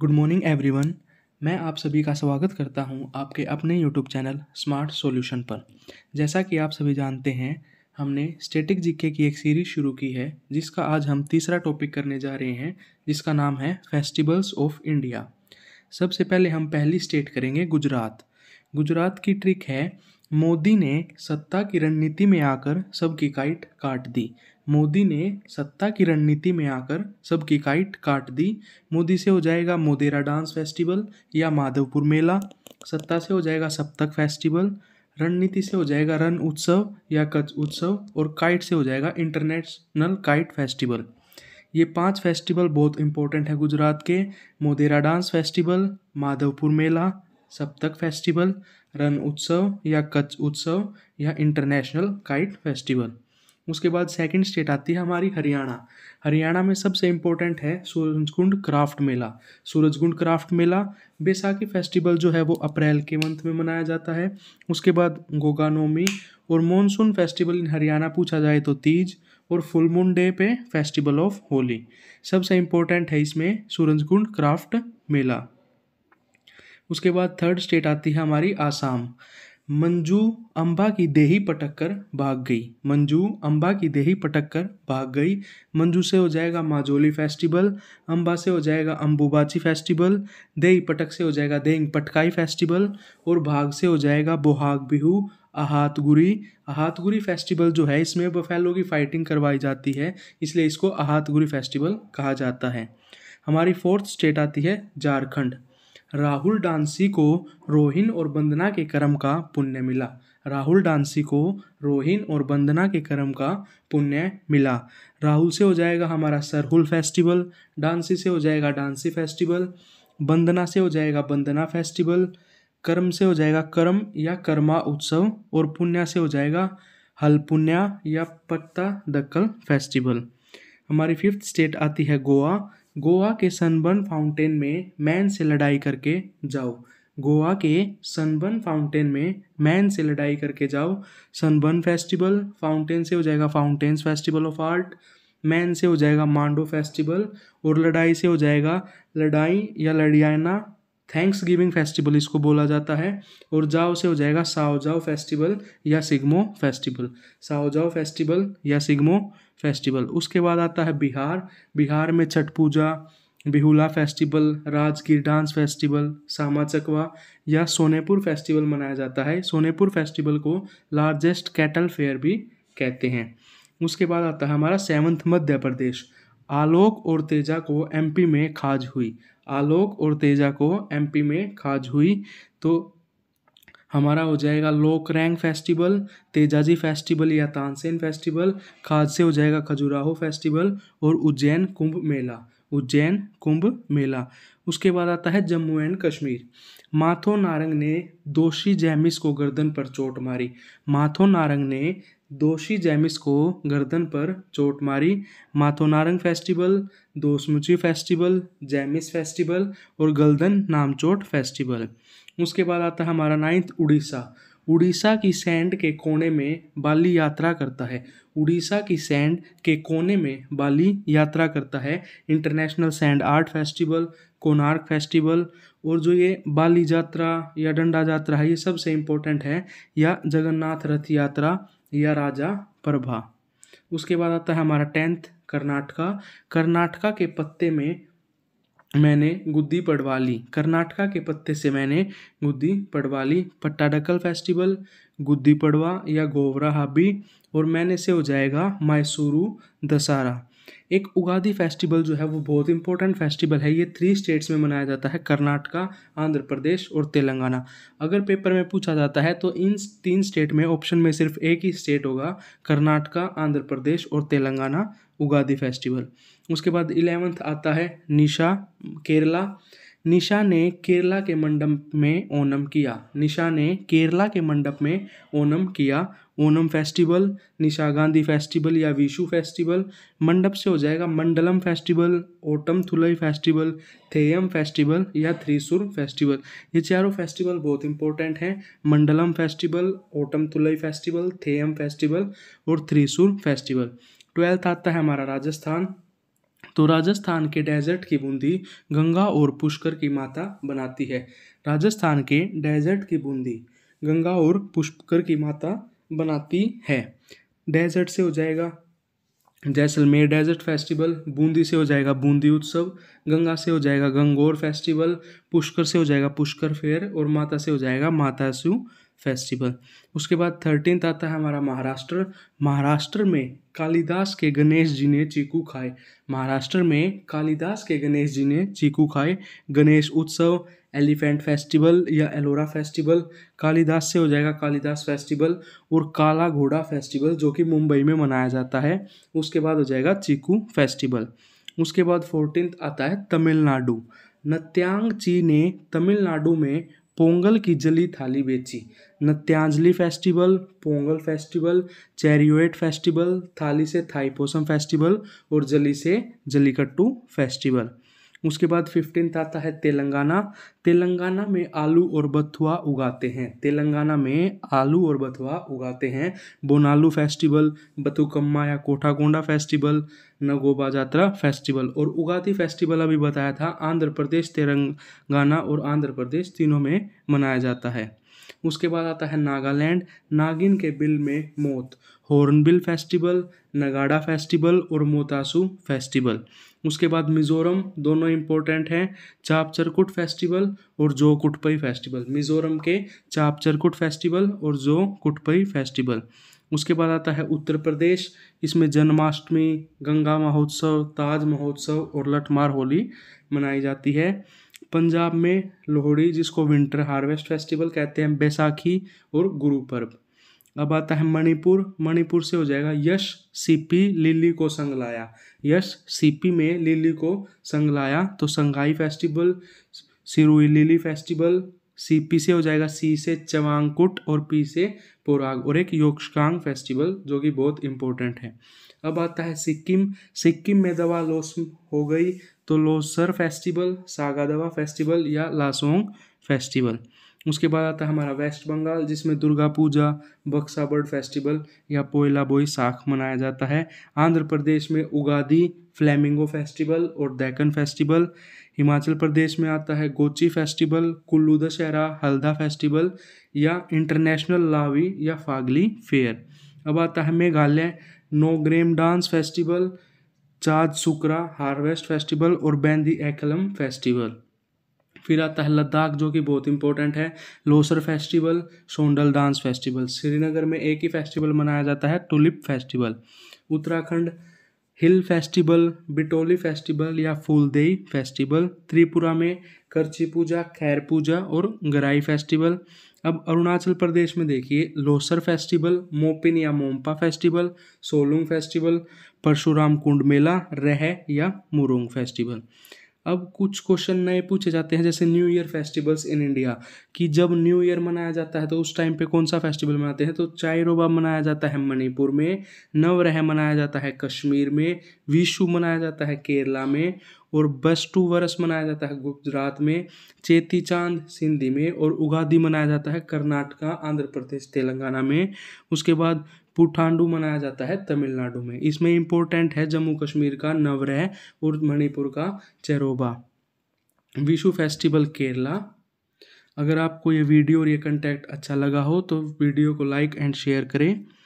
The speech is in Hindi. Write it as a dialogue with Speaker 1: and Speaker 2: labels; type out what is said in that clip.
Speaker 1: गुड मॉर्निंग एवरीवन मैं आप सभी का स्वागत करता हूं आपके अपने यूट्यूब चैनल स्मार्ट सॉल्यूशन पर जैसा कि आप सभी जानते हैं हमने स्टेटिक जीके की एक सीरीज शुरू की है जिसका आज हम तीसरा टॉपिक करने जा रहे हैं जिसका नाम है फेस्टिवल्स ऑफ इंडिया सबसे पहले हम पहली स्टेट करेंगे गुजरात गुजरात की ट्रिक है मोदी ने सत्ता की रणनीति में आकर सबकी काइट काट दी मोदी ने सत्ता की रणनीति में आकर सबकी काइट काट दी मोदी से हो जाएगा मोदेरा डांस फेस्टिवल या माधवपुर मेला सत्ता से हो जाएगा सप्तक फेस्टिवल रणनीति से हो जाएगा रन उत्सव या कच उत्सव और काइट से हो जाएगा इंटरनेशनल काइट फेस्टिवल ये पांच फेस्टिवल बहुत इंपॉर्टेंट है गुजरात के Modhera dance festival Madhavpur Mela Saptak festival run उत्सव या कच्छ उत्सव या इंटरनेशनल काइट फेस्टिवल उसके बाद सेकंड स्टेट आती है हमारी हरियाणा हरियाणा में सबसे इम्पोर्टेंट है Surajkund craft Mela Surajkund craft Mela Baisakhi festival जो है वो अप्रैल के मंथ में मनाया जाता है उसके बाद गोगा नवमी और मॉनसून फेस्टिवल इन हरियाणा पूछा जाए तो तीज और फुल मून डे पे फेस्टिवल ऑफ होली सबसे इम्पोर्टेंट है इसमें सूरजकुंड क्राफ्ट मेला उसके बाद थर्ड स्टेट आती है हमारी आसाम मंजू अम्बा की देही पटक कर भाग गई मंजू अम्बा की देही पटक कर भाग गई मंजू से हो जाएगा माजोली फेस्टिवल अम्बा से हो जाएगा अम्बुबाची फेस्टिवल देही पटक से हो जाएगा देंग पटकाई फेस्टिवल और भाग से हो जाएगा बोहाग बिहू अहातगुरी अहातगुरी फेस्टिवल जो है इसमें बफेलो की फाइटिंग करवाई जाती है इसलिए इसको अहातगुरी फेस्टिवल कहा जाता है हमारी फोर्थ स्टेट आती है झारखंड राहुल डांसी को रोहिन और बंदना के कर्म का पुण्य मिला राहुल डांसी को रोहिन और बंदना के कर्म का पुण्य मिला राहुल से हो जाएगा हमारा सरहुल फेस्टिवल डांसी से हो जाएगा डांसी फेस्टिवल बंदना से हो जाएगा बंदना फेस्टिवल कर्म से हो जाएगा कर्म या कर्मा उत्सव और पुण्य से हो जाएगा हल पुण्या या पत्ता दक्कल फेस्टिवल हमारी फिफ्थ स्टेट आती है गोवा गोवा के सनबर्न फाउंटेन में मैन से लड़ाई करके जाओ गोवा के सनबर्न फाउंटेन में मैन से लड़ाई करके जाओ सनबर्न फेस्टिवल फाउंटेन से हो जाएगा फाउंटेन्स फेस्टिवल ऑफ आर्ट मैन से हो जाएगा मांडो फेस्टिवल और लड़ाई से हो जाएगा लड़ाई या लड़ियाना थैंक्स गिविंग फेस्टिवल इसको बोला जाता है और जाओ से हो जाएगा साओजाओ फेस्टिवल या सिग्मो फेस्टिवल साओजाओ फेस्टिवल या सिग्मो फेस्टिवल उसके बाद आता है बिहार बिहार में Chhath Puja Bihula festival Rajgir dance festival Sama Chakeva या सोनेपुर फेस्टिवल मनाया जाता है सोनेपुर फेस्टिवल को लार्जेस्ट कैटल फेयर भी कहते हैं उसके बाद आता है हमारा सेवन्थ मध्य प्रदेश आलोक और तेजा को एमपी में खाज हुई आलोक और तेजा को एमपी में खाज हुई तो हमारा हो जाएगा लोक रैंग फेस्टिवल तेजाजी फेस्टिवल या तानसेन फेस्टिवल खाद से हो जाएगा खजुराहो फेस्टिवल और उज्जैन कुंभ मेला उज्जैन कुंभ मेला उसके बाद आता है जम्मू एंड कश्मीर माथो नारंग ने दोषी जैमिस को गर्दन पर चोट मारी माथो नारंग ने दोषी जैमिस को गर्दन पर चोट मारी माथोनारंग फेस्टिवल दोसमुची फेस्टिवल जैमिस फेस्टिवल और गर्दन नामचोट फेस्टिवल उसके बाद आता है हमारा नाइन्थ उड़ीसा उड़ीसा की सैंड के कोने में बाली यात्रा करता है उड़ीसा की सैंड के कोने में बाली यात्रा करता है international sand art festival Konark festival और जो ये बाली यात्रा या डंडा यात्रा है ये सबसे इम्पोर्टेंट है या जगन्नाथ रथ यात्रा या राजा प्रभा उसके बाद आता है हमारा टेंथ कर्नाटका कर्नाटका के पत्ते में मैंने गुद्दी पड़वा ली कर्नाटका के पत्ते से मैंने गुद्दी पड़वा ली पट्टाडकल फेस्टिवल गुद्दी पड़वा या गोवरा हाबी और मैंने से हो जाएगा मैसूरू दशहरा एक उगादी फेस्टिवल जो है वो बहुत इंपॉर्टेंट फेस्टिवल है ये थ्री स्टेट्स में मनाया जाता है कर्नाटका आंध्र प्रदेश और तेलंगाना अगर पेपर में पूछा जाता है तो इन तीन स्टेट में ऑप्शन में सिर्फ एक ही स्टेट होगा कर्नाटका आंध्र प्रदेश और तेलंगाना उगादी फेस्टिवल उसके बाद इलेवंथ आता है निशा केरला निशा ने केरला के मंडप में ओनम किया निशा ने केरला के मंडप में ओनम किया Onam festival Nishagandhi festival या विशु फेस्टिवल मंडप से हो जाएगा Mandalam festival Ottam Thullal festival Theyyam festival या थ्रीसुर फेस्टिवल ये चारों फेस्टिवल बहुत इंपॉर्टेंट हैं Mandalam festival Ottam Thullal festival Theyyam festival और थ्रीसुर फेस्टिवल ट्वेल्थ आता है हमारा राजस्थान तो राजस्थान के डेजर्ट की बूंदी गंगा और पुष्कर की माता बनाती है राजस्थान के डेजर्ट की बूंदी गंगा और पुष्कर की माता बनाती है डेजर्ट से हो जाएगा जैसलमेर डेजर्ट फेस्टिवल बूंदी से हो जाएगा बूंदी उत्सव गंगा से हो जाएगा गंगौर फेस्टिवल पुष्कर से हो जाएगा पुष्कर फेयर और माता से हो जाएगा माता फेस्टिवल उसके बाद थर्टीनथ आता है हमारा महाराष्ट्र महाराष्ट्र में कालिदास के गणेश जी ने चीकू खाए महाराष्ट्र में कालिदास के गणेश जी ने चीकू खाए गणेश उत्सव एलिफेंट फेस्टिवल या एलोरा फेस्टिवल कालीदास से हो जाएगा कालीदास फेस्टिवल और काला घोड़ा फेस्टिवल जो कि मुंबई में मनाया जाता है उसके बाद हो जाएगा चीकू फेस्टिवल उसके बाद फोर्टीन आता है तमिलनाडु नत्यांग ची ने तमिलनाडु में पोंगल की जली थाली बेची Natyanjali festival Pongal festival chariot festival थाली से थाईपोसम फेस्टिवल और जली से जलीकट्टू फेस्टिवल उसके बाद फिफ्टींथ आता है तेलंगाना तेलंगाना में आलू और बथुआ उगाते हैं तेलंगाना में आलू और बथुआ उगाते हैं बोनालू फेस्टिवल बथुकम्मा या कोठागोंडा फेस्टिवल नगोबा जात्रा फेस्टिवल और उगाती फेस्टिवल अभी बताया था आंध्र प्रदेश तेलंगाना और आंध्र प्रदेश तीनों में मनाया जाता है उसके बाद आता है नागालैंड नागिन के बिल में मौत हॉर्नबिल फेस्टिवल नगाड़ा फेस्टिवल और मोतासू फेस्टिवल उसके बाद मिज़ोरम दोनों इम्पोर्टेंट हैं चापचरकुट फेस्टिवल और जो कुटपई फेस्टिवल मिज़ोरम के चापचरकुट फेस्टिवल और जो कुटपई फेस्टिवल उसके बाद आता है उत्तर प्रदेश इसमें जन्माष्टमी गंगा महोत्सव ताज महोत्सव और लठमार होली मनाई जाती है पंजाब में लोहड़ी जिसको विंटर हार्वेस्ट फेस्टिवल कहते हैं बैसाखी और गुरु पर्व अब आता है मणिपुर मणिपुर से हो जाएगा यश सीपी लिली को संग लाया यश सीपी में लिली को संग लाया तो Sangai festival Shirui lily festival सीपी से हो जाएगा सी से चवांगकुट और पी से पोराग और एक योक्षकांग फेस्टिवल जो कि बहुत इंपॉर्टेंट है अब आता है सिक्किम सिक्किम में दवा लोस हो गई तो लोसर फेस्टिवल सागा दवा फेस्टिवल या लासोंग फेस्टिवल उसके बाद आता है हमारा वेस्ट बंगाल जिसमें दुर्गा पूजा बक्सा बर्ड फेस्टिवल या पोयला बोई साख मनाया जाता है आंध्र प्रदेश में उगादी फ्लैमिंगो फेस्टिवल और दैकन फेस्टिवल हिमाचल प्रदेश में आता है गोची फेस्टिवल कुल्लू दशहरा हल्दा फेस्टिवल या इंटरनेशनल लावी या फागली फेयर अब आता है मेघालय नोग्रेम डांस फेस्टिवल चाँद सुकरा हार्वेस्ट फेस्टिवल और बैंदी एकलम फेस्टिवल फिर आता है लद्दाख जो कि बहुत इंपॉर्टेंट है लोसर फेस्टिवल सोंडल डांस फेस्टिवल श्रीनगर में एक ही फेस्टिवल मनाया जाता है tulip festival Uttarakhand hill festival बिटोली फेस्टिवल या फूलदेई फेस्टिवल त्रिपुरा में करची पूजा खैर पूजा और गराई फेस्टिवल अब अरुणाचल प्रदेश में देखिए लोसर फेस्टिवल मोपिन या मोम्पा फेस्टिवल सोलुंग फेस्टिवल परशुराम कुंड मेला रह या मुरुंग फेस्टिवल अब कुछ क्वेश्चन नए पूछे जाते हैं जैसे new year festivals in India कि जब न्यू ईयर मनाया जाता है तो उस टाइम पे कौन सा फेस्टिवल मनाते हैं तो रोबा मनाया जाता है मणिपुर में नवरह मनाया जाता है कश्मीर में विशु मनाया जाता है केरला में और बस्टू वर्ष मनाया जाता है गुजरात में चेती चांद सिंधी में और उगादी मनाया जाता है कर्नाटका आंध्र प्रदेश तेलंगाना में उसके बाद पुठांडू मनाया जाता है तमिलनाडु में इसमें इम्पोर्टेंट है जम्मू कश्मीर का नवरह और मणिपुर का चेरोबा विशु फेस्टिवल केरला अगर आपको ये वीडियो और ये कंटेंट अच्छा लगा हो तो वीडियो को लाइक एंड शेयर करें